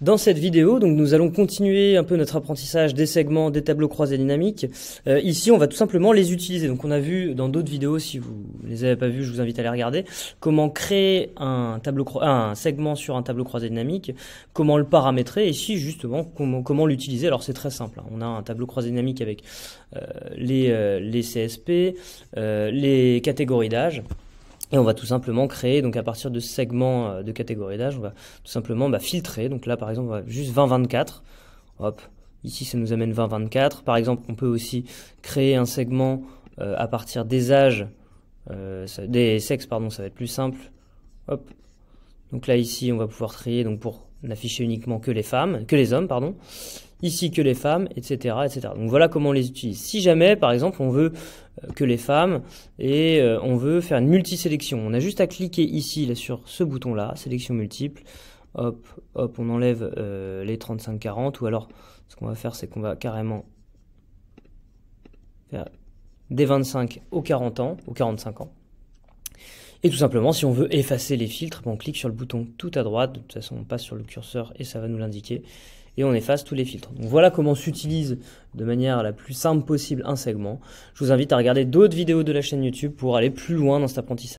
Dans cette vidéo, donc nous allons continuer un peu notre apprentissage des segments, des tableaux croisés dynamiques. Euh, ici, on va tout simplement les utiliser. Donc on a vu dans d'autres vidéos, si vous ne les avez pas vus, je vous invite à les regarder, comment créer un, tableau un segment sur un tableau croisé dynamique, comment le paramétrer, et ici justement comment, comment l'utiliser. Alors c'est très simple, hein. on a un tableau croisé dynamique avec euh, les, euh, les CSP, les catégories d'âge, et on va tout simplement créer, donc à partir de segments euh, de catégorie d'âge, on va tout simplement bah, filtrer. Donc là, par exemple, on va juste 20-24. Hop, ici, ça nous amène 20-24. Par exemple, on peut aussi créer un segment euh, à partir des âges, euh, des sexes, pardon, ça va être plus simple. Hop. Donc là, ici, on va pouvoir trier donc pour n'afficher uniquement que les femmes, que les hommes, pardon. Ici, que les femmes, etc., etc. Donc voilà comment on les utilise. Si jamais, par exemple, on veut euh, que les femmes et euh, on veut faire une multi-sélection. On a juste à cliquer ici sur ce bouton là, sélection multiple. Hop, hop, on enlève euh, les 35-40 ou alors ce qu'on va faire c'est qu'on va carrément faire des 25 aux 40 ans, aux 45 ans. Et tout simplement, si on veut effacer les filtres, ben, on clique sur le bouton tout à droite. De toute façon, on passe sur le curseur et ça va nous l'indiquer. Et on efface tous les filtres. voilà comment s'utilise de manière la plus simple possible un segment. Je vous invite à regarder d'autres vidéos de la chaîne YouTube pour aller plus loin dans cet apprentissage.